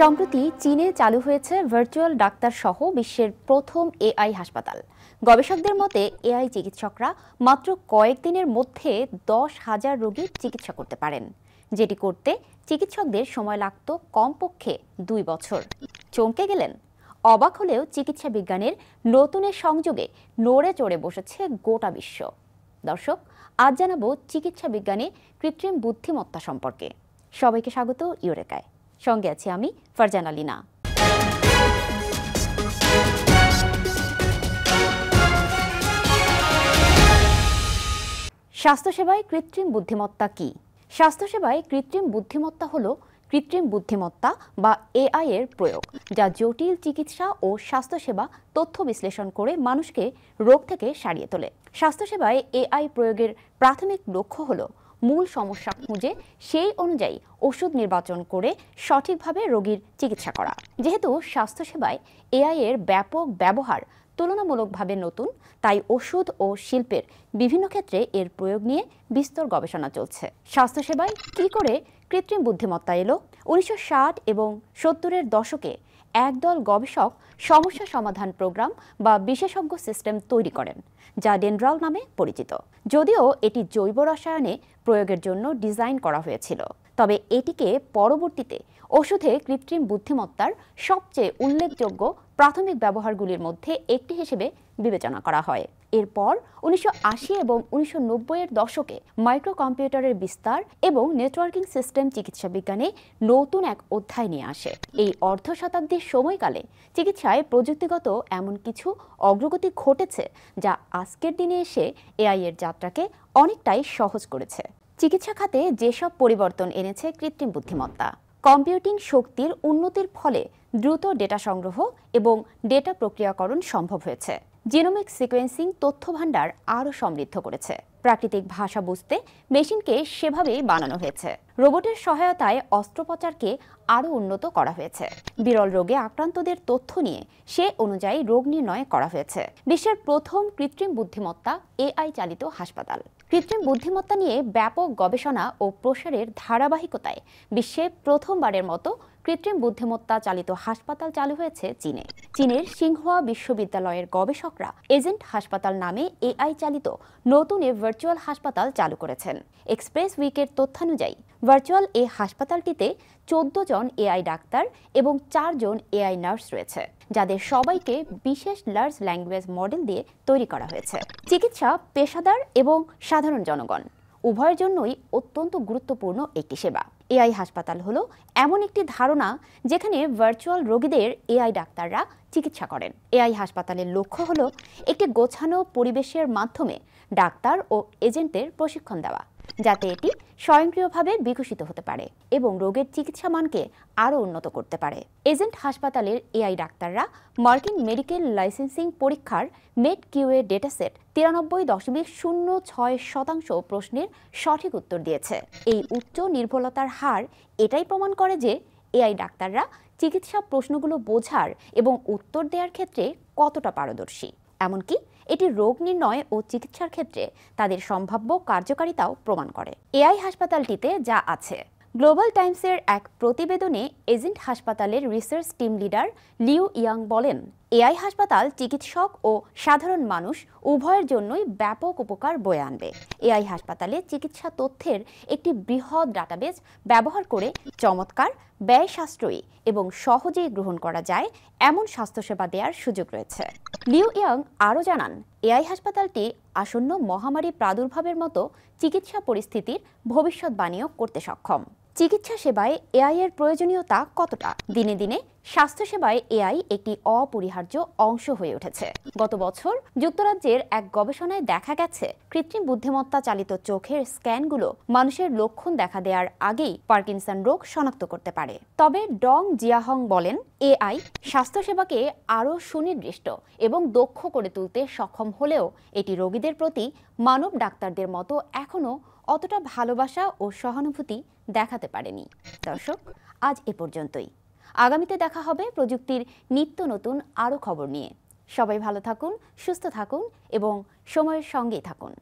সম্প্রতি চীনে চালু হয়েছে ভার্চুয়াল ডাক্তার সহ বিশ্বের প্রথম এআই হাসপাতাল গবেষকদের মতে এআই চিকিৎসকরা মাত্র কয়েকদিনের মধ্যে দশ হাজার রোগীর চিকিৎসা করতে পারেন যেটি করতে চিকিৎসকদের সময় লাগত কমপক্ষে দুই বছর চমকে গেলেন অবাক হলেও চিকিৎসা বিজ্ঞানের নতুনের সংযোগে নড়ে চড়ে বসেছে গোটা বিশ্ব দর্শক আজ জানাবো চিকিৎসা বিজ্ঞানে কৃত্রিম বুদ্ধিমত্তা সম্পর্কে সবাইকে স্বাগত ইউরেকায় সঙ্গে আছি আমি ফারজানা লিনা স্বাস্থ্যসেবায় কৃত্রিম বুদ্ধিমত্তা কি স্বাস্থ্যসেবায় কৃত্রিম বুদ্ধিমত্তা হলো কৃত্রিম বুদ্ধিমত্তা বা এআই এর প্রয়োগ যা জটিল চিকিৎসা ও স্বাস্থ্যসেবা তথ্য বিশ্লেষণ করে মানুষকে রোগ থেকে সারিয়ে তোলে স্বাস্থ্যসেবায় এআই প্রয়োগের প্রাথমিক লক্ষ্য হলো মূল সমস্যা খুঁজে সেই অনুযায়ী ওষুধ নির্বাচন করে সঠিকভাবে রোগীর চিকিৎসা করা যেহেতু স্বাস্থ্যসেবায় এআই এর ব্যাপক ব্যবহার তুলনামূলকভাবে নতুন তাই ওষুধ ও শিল্পের বিভিন্ন ক্ষেত্রে এর প্রয়োগ নিয়ে বিস্তর গবেষণা চলছে স্বাস্থ্যসেবায় কি করে কৃত্রিম বুদ্ধিমত্তা এলো উনিশশো এবং সত্তরের দশকে একদল গবেষক সমস্যা সমাধান প্রোগ্রাম বা বিশেষজ্ঞ সিস্টেম তৈরি করেন যা ডেনড্রাল নামে পরিচিত যদিও এটি জৈব রসায়নে প্রয়োগের জন্য ডিজাইন করা হয়েছিল তবে এটিকে পরবর্তীতে ওষুধে কৃত্রিম বুদ্ধিমত্তার সবচেয়ে উল্লেখযোগ্য প্রাথমিক ব্যবহারগুলির মধ্যে একটি হিসেবে বিবেচনা করা হয় এরপর উনিশশো এবং উনিশশো এর দশকে মাইক্রো কম্পিউটারের বিস্তার এবং নেটওয়ার্কিং সিস্টেম চিকিৎসা বিজ্ঞানে নতুন এক অধ্যায় নিয়ে আসে এই অর্ধ শতাব্দীর সময়কালে চিকিৎসায় প্রযুক্তিগত এমন কিছু অগ্রগতি ঘটেছে যা আজকের দিনে এসে এআই এর যাত্রাকে অনেকটাই সহজ করেছে চিকিৎসা খাতে যেসব পরিবর্তন এনেছে কৃত্রিম বুদ্ধিমত্তা কম্পিউটিং শক্তির উন্নতির ফলে দ্রুত ডেটা সংগ্রহ এবং ডেটা প্রক্রিয়াকরণ সম্ভব হয়েছে জিনোমিক সিকোয়েন্সিং তথ্য ভাণ্ডার আরও সমৃদ্ধ করেছে প্রাকৃতিক ভাষা বুঝতে মেশিনকে সেভাবেই বানানো হয়েছে রোবটের সহায়তায় অস্ত্রোপচারকে আরও উন্নত করা হয়েছে বিরল রোগে আক্রান্তদের তথ্য নিয়ে সে অনুযায়ী রোগ নির্ণয় করা হয়েছে বিশ্বের প্রথম কৃত্রিম বুদ্ধিমত্তা এআই চালিত হাসপাতাল কৃত্রিম বুদ্ধিমত্তা নিয়ে ব্যাপক গবেষণা ও প্রসারের ধারাবাহিকতায় বিশ্বে প্রথমবারের মতো কৃত্রিম বুদ্ধিমত্তা চালিত হাসপাতাল চালু হয়েছে চীনে চীনের সিংহোয়া বিশ্ববিদ্যালয়ের গবেষকরা এজেন্ট হাসপাতাল নামে এআই চালিত নতুন এ ভার্চুয়াল হাসপাতাল চালু করেছেন এক্সপ্রেস উইকের তথ্যানুযায়ী ভার্চুয়াল এ হাসপাতালটিতে চোদ্দ জন এআই ডাক্তার এবং চারজন এআই নার্স রয়েছে যাদের সবাইকে বিশেষ লার্জ ল্যাঙ্গুয়েজ মডেল দিয়ে তৈরি করা হয়েছে চিকিৎসা পেশাদার এবং সাধারণ জনগণ উভয়ের জন্যই অত্যন্ত গুরুত্বপূর্ণ একটি সেবা এআই হাসপাতাল হলো এমন একটি ধারণা যেখানে ভার্চুয়াল রোগীদের এআই ডাক্তাররা চিকিৎসা করেন এআই হাসপাতালের লক্ষ্য হলো একটি গোছানো পরিবেশের মাধ্যমে ডাক্তার ও এজেন্টের প্রশিক্ষণ দেওয়া যাতে এটি স্বয়ংক্রিয়ভাবে বিকশিত হতে পারে এবং রোগের চিকিৎসা মানকে আরও উন্নত করতে পারে এজেন্ট হাসপাতালের এআই ডাক্তাররা মার্কিন মেডিকেল লাইসেন্সিং পরীক্ষার মেড কিউএ ডেটাসেট তিরানব্বই দশমিক শূন্য ছয় শতাংশ প্রশ্নের সঠিক উত্তর দিয়েছে এই উচ্চ নির্ভুলতার হার এটাই প্রমাণ করে যে এআই ডাক্তাররা চিকিৎসা প্রশ্নগুলো বোঝার এবং উত্তর দেওয়ার ক্ষেত্রে কতটা পারদর্শী এমনকি এটি রোগ নির্ণয় ও চিকিৎসার ক্ষেত্রে তাদের সম্ভাব্য কার্যকারিতাও প্রমাণ করে এআই হাসপাতালটিতে যা আছে গ্লোবাল টাইমসের এক প্রতিবেদনে এজেন্ট হাসপাতালের research team leader Liu Yang বলেন এআই হাসপাতাল চিকিৎসক ও সাধারণ মানুষ উভয়ের জন্যই ব্যাপক উপকার বয়ে আনবে এআই হাসপাতালে চিকিৎসা তথ্যের একটি বৃহৎ ডাটাবেজ ব্যবহার করে চমৎকার ব্যয় সাশ্রয়ী এবং সহজেই গ্রহণ করা যায় এমন স্বাস্থ্যসেবা দেওয়ার সুযোগ রয়েছে লিউ ইয়াং আরও জানান এআই হাসপাতালটি আসন্ন মহামারী প্রাদুর্ভাবের মতো চিকিৎসা পরিস্থিতির ভবিষ্যৎবাণীও করতে সক্ষম চিকিৎসা সেবায় এআই এর প্রয়োজনীয়তা কতটা দিনে দিনে স্বাস্থ্যসেবায় এআই একটি অপরিহার্য অংশ হয়ে উঠেছে গত বছর যুক্তরাজ্যের এক গবেষণায় দেখা গেছে কৃত্রিম বুদ্ধিমত্তা চালিত চোখের স্ক্যানগুলো মানুষের লক্ষণ দেখা দেওয়ার আগেই পার্কিনসন রোগ শনাক্ত করতে পারে তবে ডং জিয়াহং বলেন এআই স্বাস্থ্যসেবাকে আরও সুনির্দিষ্ট এবং দক্ষ করে তুলতে সক্ষম হলেও এটি রোগীদের প্রতি মানব ডাক্তারদের মতো এখনও অতটা ভালোবাসা ও সহানুভূতি দেখাতে পারেনি দর্শক আজ এ পর্যন্তই আগামীতে দেখা হবে প্রযুক্তির নিত্য নতুন আরও খবর নিয়ে সবাই ভালো থাকুন সুস্থ থাকুন এবং সময়ের সঙ্গেই থাকুন